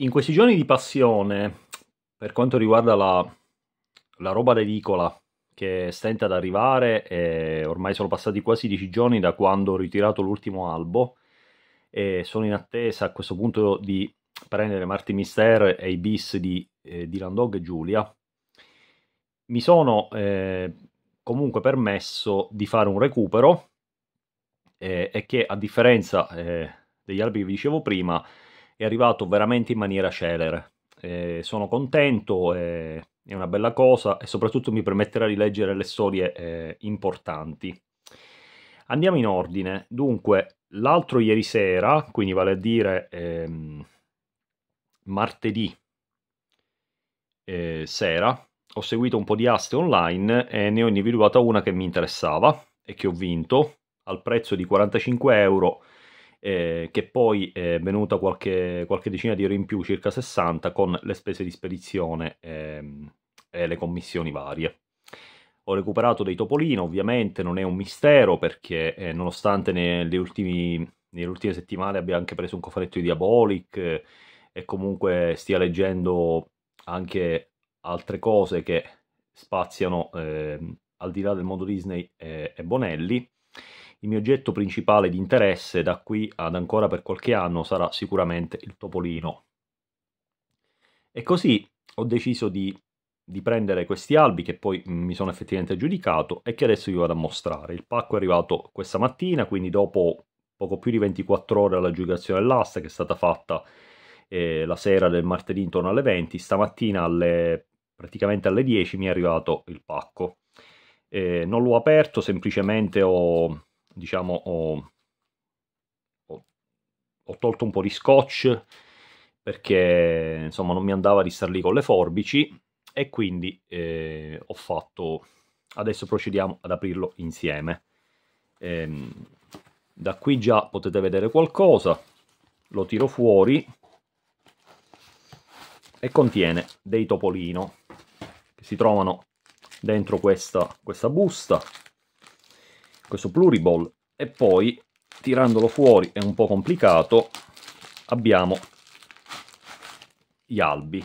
In questi giorni di passione, per quanto riguarda la, la roba dedicola che stenta ad arrivare, ormai sono passati quasi dieci giorni da quando ho ritirato l'ultimo albo e sono in attesa a questo punto di prendere Marty Mister e i bis di eh, Dylan Dog e Giulia. Mi sono eh, comunque permesso di fare un recupero eh, e che a differenza eh, degli albi che vi dicevo prima, è arrivato veramente in maniera celere. Eh, sono contento, eh, è una bella cosa e soprattutto mi permetterà di leggere le storie eh, importanti. Andiamo in ordine. Dunque, l'altro ieri sera, quindi vale a dire ehm, martedì eh, sera, ho seguito un po' di aste online e ne ho individuata una che mi interessava e che ho vinto al prezzo di 45 euro eh, che poi è venuta qualche, qualche, decina di euro in più, circa 60, con le spese di spedizione ehm, e le commissioni varie. Ho recuperato dei topolino, ovviamente non è un mistero perché eh, nonostante nelle, ultimi, nelle, ultime settimane abbia anche preso un cofanetto di Diabolic eh, e comunque stia leggendo anche altre cose che spaziano ehm, al di là del mondo Disney eh, e Bonelli, il mio oggetto principale di interesse da qui ad ancora per qualche anno sarà sicuramente il topolino. E così ho deciso di, di prendere questi albi che poi mi sono effettivamente giudicato e che adesso vi vado a mostrare. Il pacco è arrivato questa mattina, quindi dopo poco più di 24 ore alla giudicazione dell'asta che è stata fatta eh, la sera del martedì intorno alle 20, stamattina alle, praticamente alle 10 mi è arrivato il pacco. Eh, non l'ho aperto, semplicemente ho, diciamo, ho, ho, ho tolto un po' di scotch perché insomma non mi andava di star lì con le forbici e quindi eh, ho fatto adesso procediamo ad aprirlo insieme ehm, da qui già potete vedere qualcosa lo tiro fuori e contiene dei topolino che si trovano dentro questa, questa busta questo pluriball e poi tirandolo fuori è un po' complicato abbiamo gli albi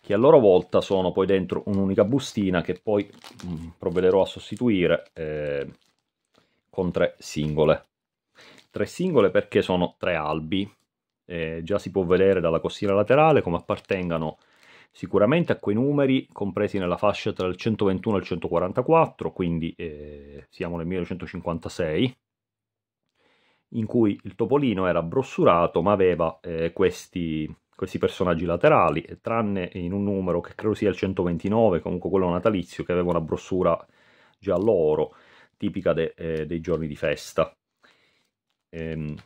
che a loro volta sono poi dentro un'unica bustina che poi mm, provvederò a sostituire eh, con tre singole. Tre singole perché sono tre albi, eh, già si può vedere dalla costina laterale come appartengano Sicuramente a quei numeri, compresi nella fascia tra il 121 e il 144, quindi eh, siamo nel 1956, in cui il topolino era brossurato ma aveva eh, questi, questi personaggi laterali, tranne in un numero che credo sia il 129, comunque quello natalizio, che aveva una brossura giallo-oro, tipica de, eh, dei giorni di festa. Ehm,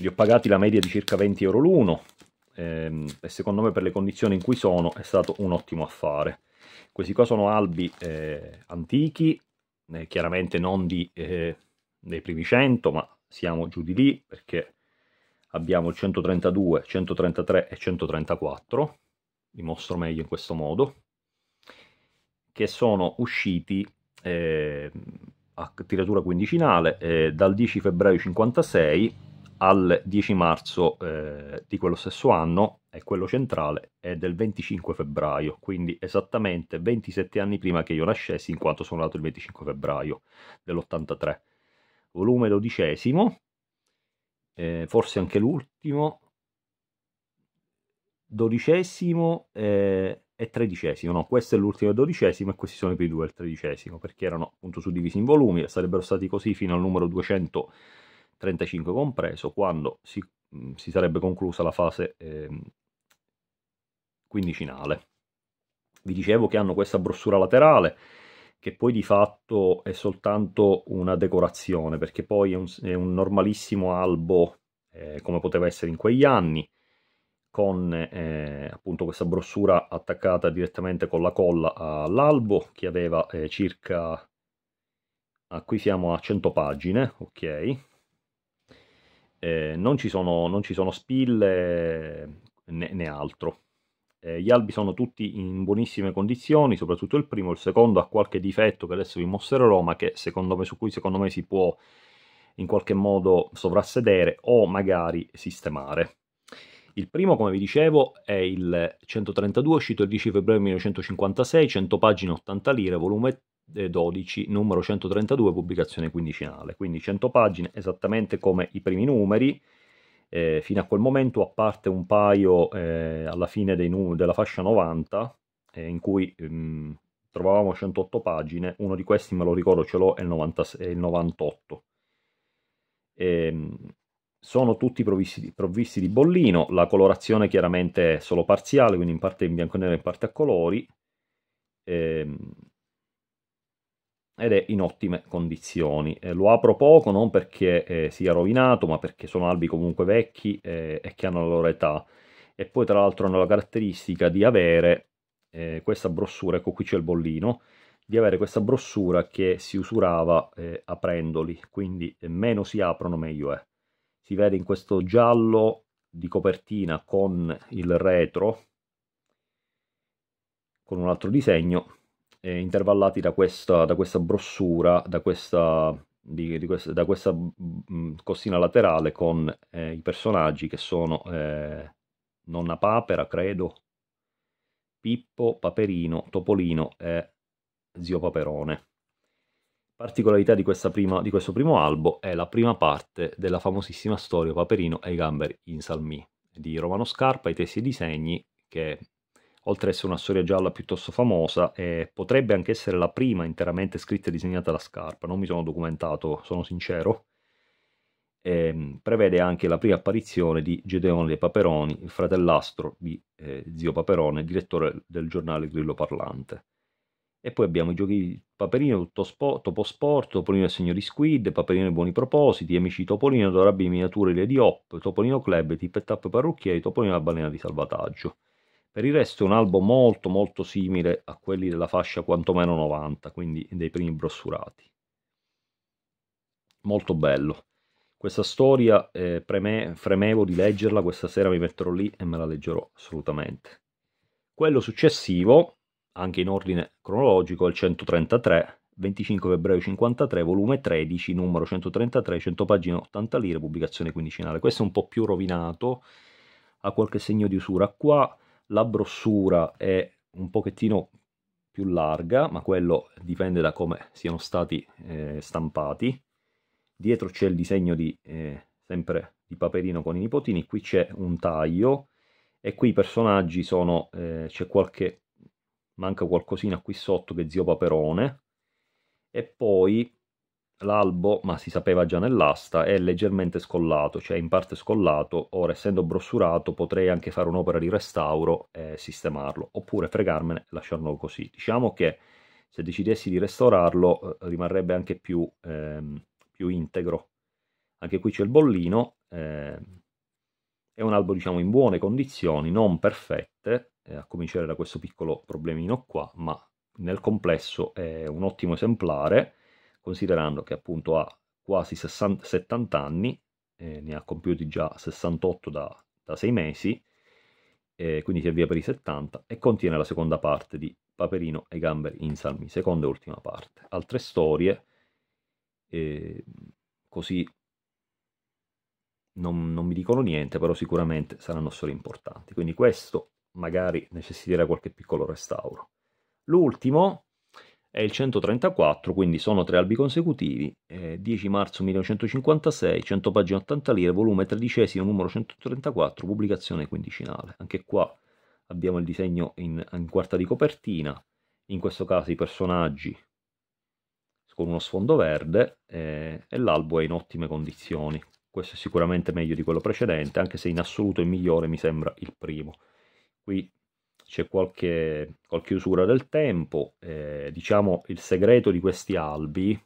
li ho pagati la media di circa 20 euro l'uno, ehm, e secondo me per le condizioni in cui sono è stato un ottimo affare. Questi qua sono albi eh, antichi, eh, chiaramente non di, eh, dei primi 100, ma siamo giù di lì perché abbiamo il 132, 133 e 134, vi mostro meglio in questo modo, che sono usciti eh, a tiratura quindicinale eh, dal 10 febbraio 56 al 10 marzo eh, di quello stesso anno e quello centrale è del 25 febbraio, quindi esattamente 27 anni prima che io nascessi in quanto sono nato il 25 febbraio dell'83. Volume dodicesimo, eh, forse anche l'ultimo, dodicesimo eh, e tredicesimo, no, questo è l'ultimo e dodicesimo e questi sono i primi due e del tredicesimo, perché erano appunto suddivisi in volumi e sarebbero stati così fino al numero 200. 35 compreso, quando si, mm, si sarebbe conclusa la fase eh, quindicinale. Vi dicevo che hanno questa brossura laterale, che poi di fatto è soltanto una decorazione, perché poi è un, è un normalissimo albo eh, come poteva essere in quegli anni, con eh, appunto questa brossura attaccata direttamente con la colla all'albo, che aveva eh, circa... Ah, qui siamo a 100 pagine, ok, eh, non, ci sono, non, ci sono, spille né, né altro. Eh, gli albi sono tutti in buonissime condizioni, soprattutto il primo, il secondo ha qualche difetto che adesso vi mostrerò, ma che secondo me, su cui secondo me si può in qualche modo sovrassedere o magari sistemare. Il primo, come vi dicevo, è il 132, uscito il 10 febbraio 1956, 100 pagine, 80 lire, volume 12, eh, numero 132, pubblicazione quindicinale, quindi 100 pagine, esattamente come i primi numeri. Eh, fino a quel momento, a parte un paio eh, alla fine della fascia 90, eh, in cui mh, ehm, trovavamo 108 pagine, uno di questi me lo ricordo ce l'ho, è, è il, 98. Ehm, sono tutti provvisti, provvisti di bollino, la colorazione chiaramente è solo parziale, quindi in parte in bianco e nero e in parte a colori. Ehm, ed è in ottime condizioni. Eh, lo apro poco non perché eh, sia rovinato, ma perché sono albi comunque vecchi eh, e che hanno la loro età. E poi tra l'altro hanno la caratteristica di avere eh, questa brossura, ecco qui c'è il bollino, di avere questa brossura che si usurava eh, aprendoli, quindi eh, meno si aprono meglio è. Si vede in questo giallo di copertina con il retro, con un altro disegno, eh, intervallati da questa, da questa, brossura, da questa, di, di questa, da questa mh, mm, costina laterale con eh, i personaggi che sono eh, Nonna Papera, credo, Pippo, Paperino, Topolino e Zio Paperone. Particolarità di, prima, di questo primo albo è la prima parte della famosissima storia Paperino e i gamberi in Salmi di Romano Scarpa, i testi e i disegni che oltre ad essere una storia gialla piuttosto famosa, eh, potrebbe anche essere la prima interamente scritta e disegnata da Scarpa, non mi sono documentato, sono sincero. Eh, prevede anche la prima apparizione di Gedeone dei Paperoni, il fratellastro di eh, Zio Paperone, direttore del giornale Grillo Parlante. E poi abbiamo i giochi di Paperino, Topo Sport, Topolino e Signori Squid, Paperino e Buoni Propositi, Amici Topolino, Dorabbi Miniature Lady Hop, Topolino Club, Tip e Tap Parrucchieri, Topolino e la Balena di Salvataggio. Per il resto è un albo molto molto simile a quelli della fascia quantomeno 90, quindi dei primi brossurati. Molto bello. Questa storia eh, preme, fremevo di leggerla, questa sera mi metterò lì e me la leggerò assolutamente. Quello successivo, anche in ordine cronologico, è il 133, 25 febbraio 53, volume 13, numero 133, 100 pagine, 80 lire, pubblicazione quindicinale. Questo è un po' più rovinato, ha qualche segno di usura qua, la brossura è un pochettino più larga, ma quello dipende da come siano stati eh, stampati. Dietro c'è il disegno di, eh, sempre di Paperino con i nipotini, qui c'è un taglio e qui i personaggi sono, eh, c'è qualche, manca qualcosina qui sotto che è zio Paperone e poi l'albo, ma si sapeva già nell'asta, è leggermente scollato, cioè in parte scollato, ora essendo brossurato potrei anche fare un'opera di restauro e sistemarlo, oppure fregarmene e lasciarlo così. Diciamo che se decidessi di restaurarlo eh, rimarrebbe anche più, ehm, più, integro. Anche qui c'è il bollino, eh, è un albo diciamo in buone condizioni, non perfette, eh, a cominciare da questo piccolo problemino qua, ma nel complesso è un ottimo esemplare, considerando che appunto ha quasi 60, 70 anni, eh, ne ha compiuti già 68 da, da 6 mesi, eh, quindi si avvia per i 70 e contiene la seconda parte di Paperino e Gamber Salmi, seconda e ultima parte. Altre storie, eh, così non, non mi dicono niente, però sicuramente saranno storie importanti. Quindi questo magari necessiterà qualche piccolo restauro. L'ultimo, è il 134, quindi sono tre albi consecutivi, eh, 10 marzo 1956, 100 pagine 80 lire, volume tredicesimo, numero 134, pubblicazione quindicinale. Anche qua abbiamo il disegno in, in quarta di copertina, in questo caso i personaggi con uno sfondo verde eh, e l'albo è in ottime condizioni. Questo è sicuramente meglio di quello precedente, anche se in assoluto il migliore mi sembra il primo. Qui c'è qualche, qualche, usura del tempo. Eh, diciamo il segreto di questi albi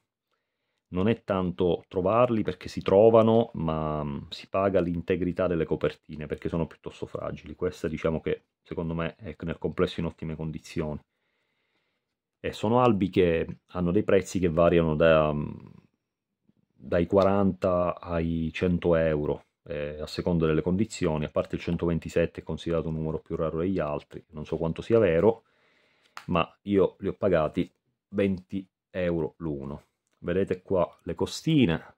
non è tanto trovarli perché si trovano, ma mh, mm, si paga l'integrità delle copertine perché sono piuttosto fragili. Questa diciamo che secondo me è nel complesso in ottime condizioni. E eh, sono albi che hanno dei prezzi che variano da, mh, mm, dai 40 ai 100 euro eh, a seconda delle condizioni, a parte il 127 è considerato un numero più raro degli altri, non so quanto sia vero, ma io li ho pagati 20 euro l'uno. Vedete qua le costine,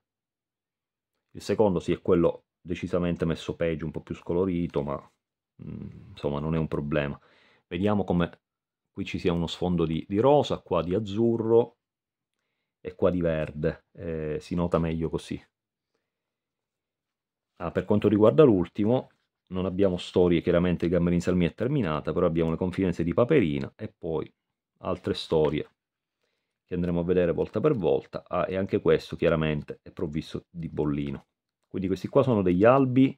il secondo sì è quello decisamente messo peggio, un po' più scolorito, ma mh, mm, insomma non è un problema. Vediamo come qui ci sia uno sfondo di, di rosa, qua di azzurro e qua di verde, eh, si nota meglio così. Ah, per quanto riguarda l'ultimo, non abbiamo storie, chiaramente Gamberin Salmi è terminata, però abbiamo le confidenze di Paperina e poi altre storie che andremo a vedere volta per volta ah, e anche questo chiaramente è provvisto di bollino. Quindi questi qua sono degli albi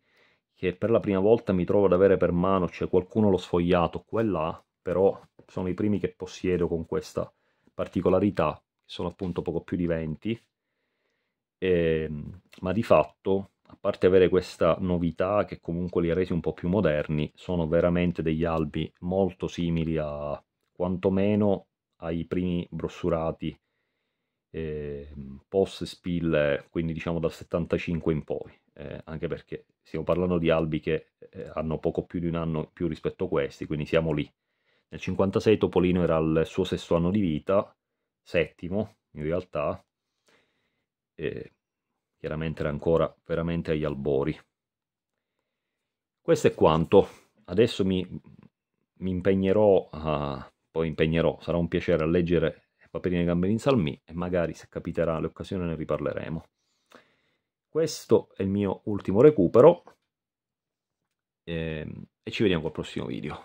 che per la prima volta mi trovo ad avere per mano, cioè qualcuno l'ho sfogliato qua e là, però sono i primi che possiedo con questa particolarità, sono appunto poco più di 20, e, ehm, ma di fatto a parte avere questa novità che comunque li ha resi un po' più moderni, sono veramente degli albi molto simili a quantomeno ai primi brossurati eh, post spill, quindi diciamo dal 75 in poi, eh, anche perché stiamo parlando di albi che eh, hanno poco più di un anno più rispetto a questi, quindi siamo lì. Nel 56 Topolino era al suo sesto anno di vita, settimo in realtà, eh, chiaramente era ancora veramente agli albori. Questo è quanto, adesso mi, mi impegnerò, a, poi impegnerò, sarà un piacere a leggere Paperine Gamberin Salmi e magari se capiterà l'occasione ne riparleremo. Questo è il mio ultimo recupero e, ehm, e ci vediamo col prossimo video.